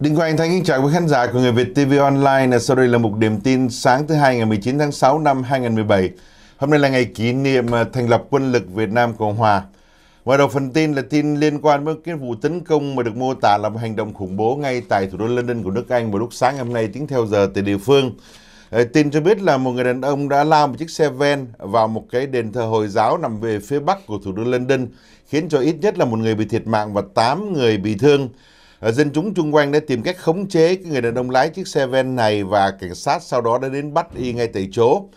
Đinh Quang Thanh kính chào quý khán giả của Người Việt TV Online. Sau đây là một điểm tin sáng thứ hai ngày 19 tháng 6 năm 2017. Hôm nay là ngày kỷ niệm à, thành lập quân lực Việt Nam Cộng Hòa. Ngoài đầu phần tin là tin liên quan với cái vụ tấn công mà được mô tả là một hành động khủng bố ngay tại thủ đô London của nước Anh vào lúc sáng ngày hôm nay tính theo giờ tại địa phương. Ờ, tin cho biết là một người đàn ông đã lao một chiếc xe van vào một cái đền thờ Hồi giáo nằm về phía bắc của thủ đô London, khiến cho ít nhất là một người bị thiệt mạng và 8 người bị thương. Ờ, dân chúng chung quanh đã tìm cách khống chế cái người đàn ông lái chiếc xe van này và cảnh sát sau đó đã đến bắt y ngay tại chỗ.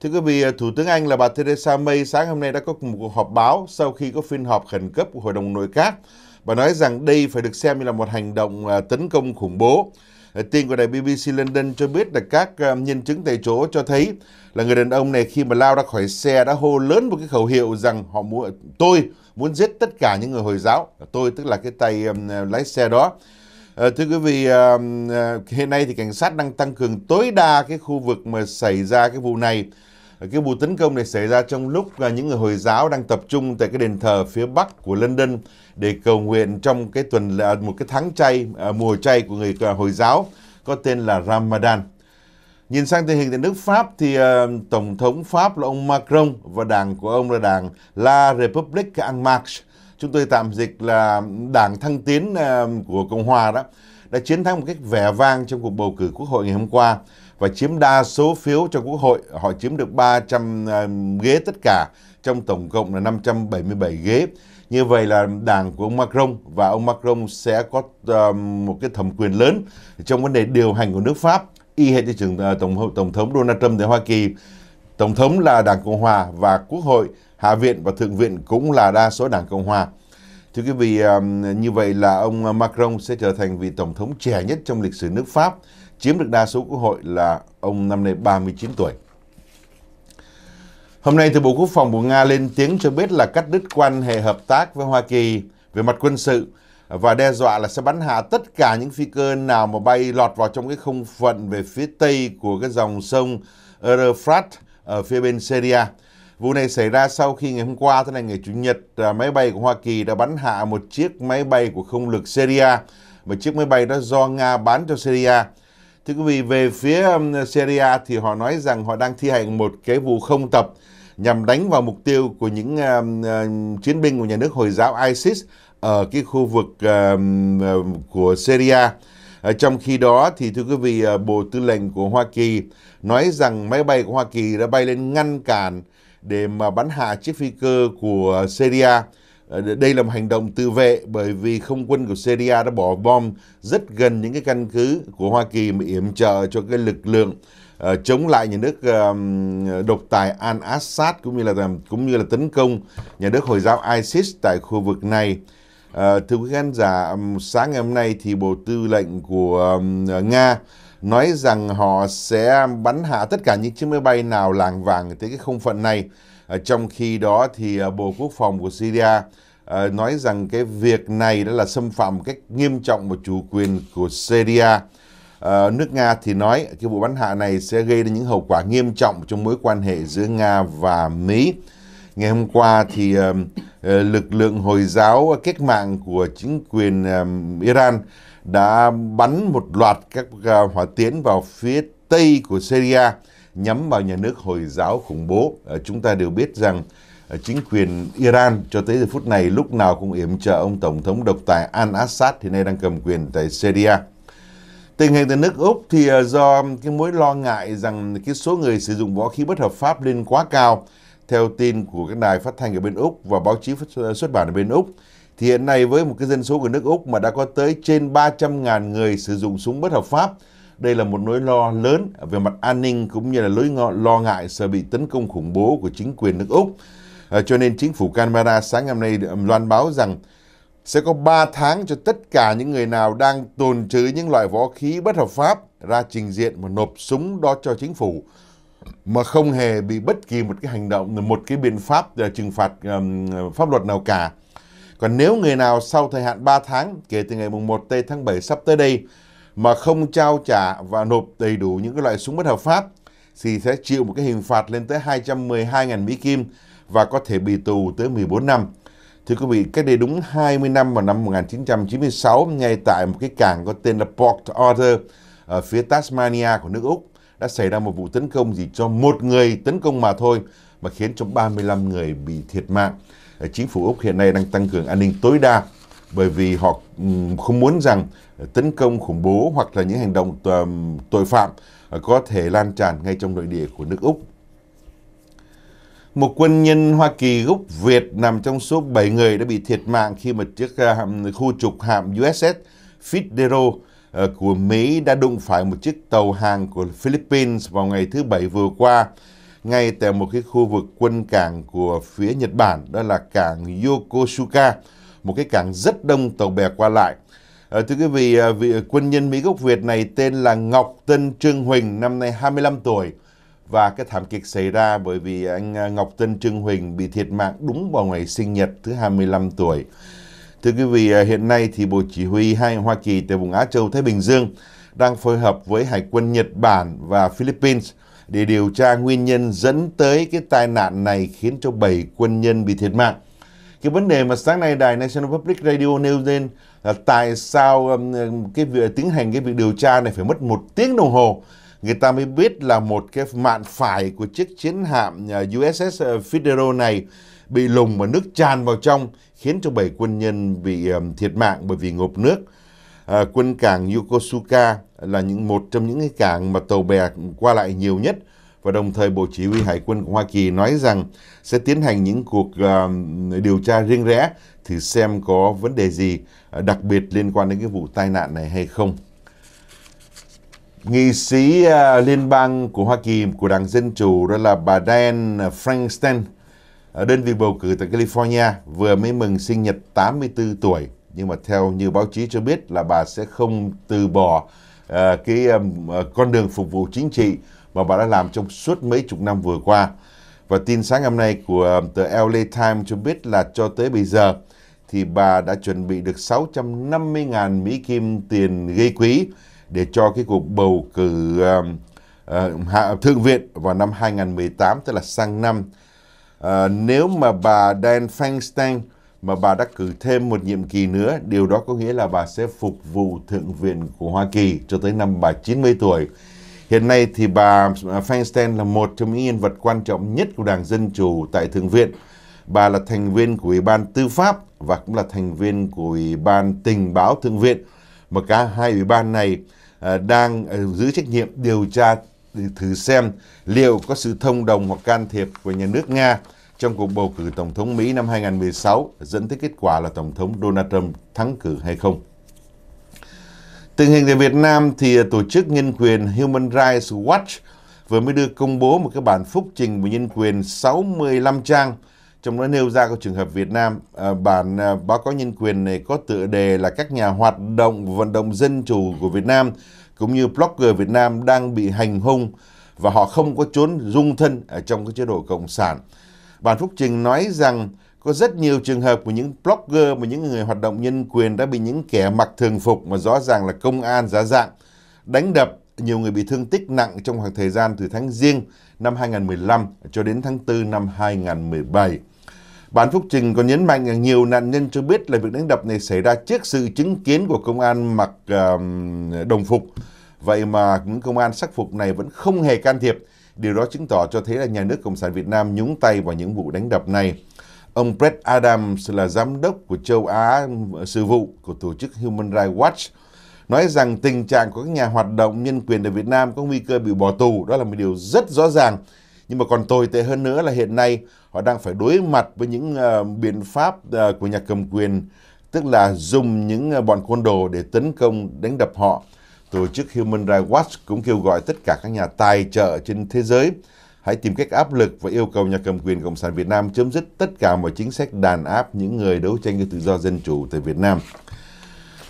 Thưa quý vị, Thủ tướng Anh là bà Theresa May sáng hôm nay đã có một cuộc họp báo sau khi có phiên họp khẩn cấp của Hội đồng Nội các và nói rằng đây phải được xem như là một hành động à, tấn công khủng bố. Ờ, tin của đài BBC London cho biết là các à, nhân chứng tại chỗ cho thấy là người đàn ông này khi mà lao ra khỏi xe đã hô lớn một cái khẩu hiệu rằng họ muốn tôi muốn giết tất cả những người Hồi giáo. Tôi tức là cái tay um, lái xe đó. Ờ, thưa quý vị, um, ờ, hiện nay thì cảnh sát đang tăng cường tối đa cái khu vực mà xảy ra cái vụ này. Ờ, cái vụ tấn công này xảy ra trong lúc à, những người Hồi giáo đang tập trung tại cái đền thờ phía bắc của London để cầu nguyện trong cái tuần là một cái tháng chay, à, mùa chay của người à, Hồi giáo có tên là Ramadan. Nhìn sang tình hình tại nước Pháp thì uh, Tổng thống Pháp là ông Macron và đảng của ông là đảng La République En Marche. Chúng tôi tạm dịch là đảng thăng tiến uh, của Cộng Hòa đó đã chiến thắng một cách vẻ vang trong cuộc bầu cử quốc hội ngày hôm qua và chiếm đa số phiếu cho quốc hội. Họ chiếm được 300 uh, ờ, ghế tất cả trong tổng cộng là 577 ghế. Như vậy là đảng của ông Macron và ông Macron sẽ có uh, một cái thẩm quyền lớn trong vấn đề điều hành của nước Pháp y hệt như trường ờ, tổng tổng thống Donald Trump tại Hoa Kỳ. Tổng thống là Đảng Cộng hòa và Quốc hội, Hạ viện và Thượng viện cũng là đa số Đảng Cộng hòa. Thưa quý vị, như vậy là ông Macron sẽ trở thành vị tổng thống trẻ nhất trong lịch sử nước Pháp, chiếm được đa số quốc hội là ông năm nay 39 tuổi. Hôm nay thì Bộ Quốc phòng của Nga lên tiếng cho biết là cắt đứt quan hệ hợp tác với Hoa Kỳ về mặt quân sự và đe dọa là sẽ bắn hạ tất cả những phi cơ nào mà bay lọt vào trong cái không phận về phía tây của cái dòng sông Arafat ở phía bên Syria. Vụ này xảy ra sau khi ngày hôm qua, tức là ngày Chủ nhật, à, máy bay của Hoa Kỳ đã bắn hạ một chiếc máy bay của không lực Syria, một chiếc máy bay đó do Nga bán cho Syria. Thưa quý vị, về phía um, Syria thì họ nói rằng họ đang thi hành một cái vụ không tập nhằm đánh vào mục tiêu của những uh, chiến binh của nhà nước Hồi giáo ISIS ở cái khu vực uh, của Syria. Uh, ờ, trong khi đó thì thưa quý vị, uh, Bộ Tư lệnh của Hoa Kỳ nói rằng máy bay của Hoa Kỳ đã bay lên ngăn cản để mà bắn hạ chiếc phi cơ của Syria. Ờ, đây là một hành động tự vệ bởi vì không quân của Syria đã bỏ bom rất gần những cái căn cứ của Hoa Kỳ mà yểm trợ cho cái lực lượng uh, chống lại nhà nước uh, độc tài Al-Assad cũng như là cũng như là tấn công nhà nước Hồi giáo ISIS tại khu vực này. Ờ, thưa quý khán giả, sáng ngày hôm nay thì Bộ Tư lệnh của Nga nói rằng họ sẽ bắn hạ tất cả những chiếc máy bay nào làng vàng tới cái không phận này. Ờ, trong khi đó thì ờ, Bộ Quốc phòng của Syria nói rằng cái việc này đó là xâm phạm một cách nghiêm trọng vào chủ quyền của Syria. nước Nga thì nói cái vụ bắn hạ này sẽ gây ra những hậu quả nghiêm trọng trong mối quan hệ giữa Nga và Mỹ. Ngày hôm qua thì ờ, lực lượng Hồi giáo cách mạng của chính quyền Iran đã bắn một loạt các ờ, hỏa tiễn vào phía tây của Syria nhắm vào nhà nước Hồi giáo khủng bố. Ờ, chúng ta đều biết rằng chính quyền Iran cho tới giờ phút này lúc nào cũng yểm trợ ông Tổng thống độc tài Al-Assad thì nay đang cầm quyền tại Syria. Tình hình tại nước Úc thì do cái mối lo ngại rằng cái số người sử dụng võ khí bất hợp pháp lên quá cao theo tin của các đài phát thanh ở bên Úc và báo chí ờ, xuất bản ở bên Úc, thì hiện nay với một cái dân số của nước Úc mà đã có tới trên 300.000 người sử dụng súng bất hợp pháp, đây là một nỗi lo lớn về mặt an ninh cũng như là lối lo ngại sợ bị tấn công khủng bố của chính quyền nước Úc. À, cho nên chính phủ Canberra sáng ngày hôm nay ờ, loan báo rằng sẽ có 3 tháng cho tất cả những người nào đang tồn trữ những loại vũ khí bất hợp pháp ra trình diện và nộp súng đó cho chính phủ mà không hề bị bất kỳ một cái hành động một cái biện pháp uh, trừng phạt um, pháp luật nào cả. Còn nếu người nào sau thời hạn 3 tháng kể từ ngày mùng 1 tây tháng 7 sắp tới đây mà không trao trả và nộp đầy đủ những cái loại súng bất hợp pháp thì sẽ chịu một cái hình phạt lên tới 212.000 Mỹ Kim và có thể bị tù tới 14 năm. Thưa quý vị, cách đây đúng 20 năm vào năm 1996 ngay tại một cái cảng có tên là Port Arthur ở phía Tasmania của nước Úc đã xảy ra một vụ tấn công gì cho một người tấn công mà thôi mà khiến cho 35 người bị thiệt mạng. Ờ, chính phủ Úc hiện nay đang tăng cường an ninh tối đa bởi vì họ không muốn rằng ờ, tấn công khủng bố hoặc là những hành động tội phạm ờ, có thể lan tràn ngay trong nội địa của nước Úc. Một quân nhân Hoa Kỳ gốc Việt nằm trong số 7 người đã bị thiệt mạng khi mà chiếc khu trục hạm USS Fitzgerald Ờ, của Mỹ đã đụng phải một chiếc tàu hàng của Philippines vào ngày thứ Bảy vừa qua, ngay tại một cái khu vực quân cảng của phía Nhật Bản, đó là cảng Yokosuka, một cái cảng rất đông tàu bè qua lại. À, thưa quý vị, ờ, vị, quân nhân Mỹ gốc Việt này tên là Ngọc Tân Trương Huỳnh, năm nay 25 tuổi. Và cái thảm kịch xảy ra bởi vì anh Ngọc Tân Trương Huỳnh bị thiệt mạng đúng vào ngày sinh nhật thứ 25 tuổi. Thưa quý vị, à, hiện nay thì Bộ Chỉ huy hai Hoa Kỳ tại vùng Á Châu Thái Bình Dương đang phối hợp với Hải quân Nhật Bản và Philippines để điều tra nguyên nhân dẫn tới cái tai nạn này khiến cho 7 quân nhân bị thiệt mạng. Cái vấn đề mà sáng nay đài National Public Radio nêu lên là tại sao cái việc tiến hành cái việc điều tra này phải mất một tiếng đồng hồ người ta mới biết là một cái mạn phải của chiếc chiến hạm à, USS Federal này bị lùng và nước tràn vào trong khiến cho 7 quân nhân bị thiệt mạng bởi vì ngộp nước. À, quân cảng Yokosuka là những một trong những cái cảng mà tàu bè qua lại nhiều nhất và đồng thời Bộ Chỉ huy Hải quân của Hoa Kỳ nói rằng sẽ tiến hành những cuộc uh, điều tra riêng rẽ thử xem có vấn đề gì à, đặc biệt liên quan đến cái vụ tai nạn này hay không. Nghị sĩ uh, liên bang của Hoa Kỳ của Đảng Dân Chủ đó là bà Dianne Frankenstein đơn vị bầu cử tại California vừa mới mừng sinh nhật 84 tuổi nhưng mà theo như báo chí cho biết là bà sẽ không từ bỏ uh, cái um, con đường phục vụ chính trị mà bà đã làm trong suốt mấy chục năm vừa qua. Và tin sáng hôm nay của tờ LA Times cho biết là cho tới bây giờ thì bà đã chuẩn bị được 650.000 Mỹ Kim tiền gây quỹ để cho cái cuộc bầu cử um, uh, thượng viện vào năm 2018 tức là sang năm Ờ, nếu mà bà Dan Feinstein mà bà đắc cử thêm một nhiệm kỳ nữa, điều đó có nghĩa là bà sẽ phục vụ Thượng viện của Hoa Kỳ cho tới năm bà 90 tuổi. Hiện nay thì bà ờ, Feinstein là một trong những nhân vật quan trọng nhất của Đảng Dân Chủ tại Thượng viện. Bà là thành viên của Ủy ban Tư pháp và cũng là thành viên của Ủy ban Tình báo Thượng viện. Mà cả hai ủy ban này ờ, đang giữ trách nhiệm điều tra thử xem liệu có sự thông đồng hoặc can thiệp của nhà nước Nga trong cuộc bầu cử Tổng thống Mỹ năm 2016 dẫn tới kết quả là Tổng thống Donald Trump thắng cử hay không. Tình hình tại Việt Nam thì tổ chức nhân quyền Human Rights Watch vừa mới đưa công bố một cái bản phúc trình về nhân quyền 65 trang trong đó nêu ra các trường hợp Việt Nam à, bản à, báo cáo nhân quyền này có tựa đề là các nhà hoạt động vận động dân chủ của Việt Nam cũng như blogger Việt Nam đang bị hành hung và họ không có trốn dung thân ở trong cái chế độ cộng sản. Bản phúc trình nói rằng có rất nhiều trường hợp của những blogger và những người hoạt động nhân quyền đã bị những kẻ mặc thường phục mà rõ ràng là công an giá dạng đánh đập nhiều người bị thương tích nặng trong khoảng thời gian từ tháng Giêng năm 2015 cho đến tháng 4 năm 2017. Bản phúc trình còn nhấn mạnh rằng nhiều nạn nhân cho biết là việc đánh đập này xảy ra trước sự chứng kiến của công an mặc uh, đồng phục. Vậy mà những công an sắc phục này vẫn không hề can thiệp. Điều đó chứng tỏ cho thấy là nhà nước Cộng sản Việt Nam nhúng tay vào những vụ đánh đập này. Ông Brett Adams là giám đốc của châu Á ờ, sự vụ của tổ chức Human Rights Watch nói rằng tình trạng của các nhà hoạt động nhân quyền ở Việt Nam có nguy cơ bị bỏ tù đó là một điều rất rõ ràng. Nhưng mà còn tồi tệ hơn nữa là hiện nay họ đang phải đối mặt với những uh, biện pháp uh, của nhà cầm quyền tức là dùng những uh, bọn côn đồ để tấn công đánh đập họ tổ chức Human Rights Watch cũng kêu gọi tất cả các nhà tài trợ trên thế giới hãy tìm cách áp lực và yêu cầu nhà cầm quyền Cộng sản Việt Nam chấm dứt tất cả mọi chính sách đàn áp những người đấu tranh cho tự do dân chủ tại Việt Nam.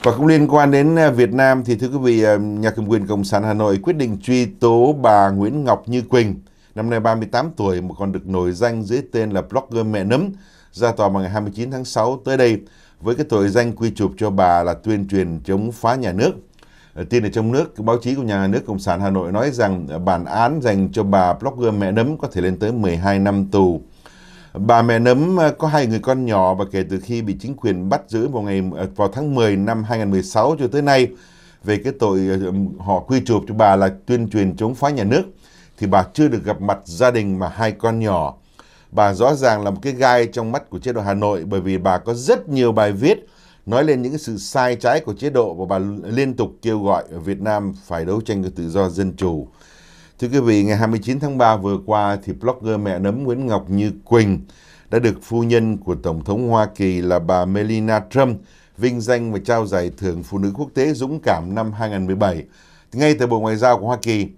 Và cũng liên quan đến Việt Nam thì thưa quý vị, nhà cầm quyền Cộng sản Hà Nội quyết định truy tố bà Nguyễn Ngọc Như Quỳnh, năm nay 38 tuổi mà còn được nổi danh dưới tên là blogger mẹ nấm, ra tòa vào ngày 29 tháng 6 tới đây với cái tội danh quy chụp cho bà là tuyên truyền chống phá nhà nước. Ờ, tin ở trong nước, báo chí của nhà nước Cộng sản Hà Nội nói rằng ờ, bản án dành cho bà blogger mẹ nấm có thể lên tới 12 năm tù. Bà mẹ nấm ờ, có hai người con nhỏ và kể từ khi bị chính quyền bắt giữ vào ngày vào tháng 10 năm 2016 cho tới nay về cái tội họ quy chụp cho bà là tuyên truyền chống phá nhà nước thì bà chưa được gặp mặt gia đình mà hai con nhỏ. Bà rõ ràng là một cái gai trong mắt của chế độ Hà Nội bởi vì bà có rất nhiều bài viết nói lên những sự sai trái của chế độ và bà liên tục kêu gọi Việt Nam phải đấu tranh cho tự do dân chủ. Thưa quý vị, ngày 29 tháng 3 vừa qua thì blogger mẹ nấm Nguyễn Ngọc Như Quỳnh đã được phu nhân của Tổng thống Hoa Kỳ là bà Melina Trump vinh danh và trao giải thưởng Phụ nữ quốc tế dũng cảm năm 2017 ngay tại Bộ Ngoại giao của Hoa Kỳ.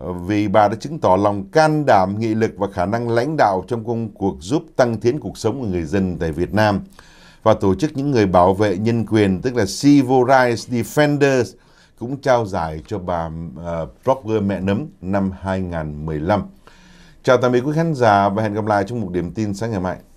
Ờ, vì bà đã chứng tỏ lòng can đảm, nghị lực và khả năng lãnh đạo trong công cuộc giúp tăng tiến cuộc sống của người dân tại Việt Nam và tổ chức những người bảo vệ nhân quyền tức là Civil Rights Defenders cũng trao giải cho bà uh, mẹ nấm năm 2015. Chào tạm biệt quý khán giả và hẹn gặp lại trong một điểm tin sáng ngày mai.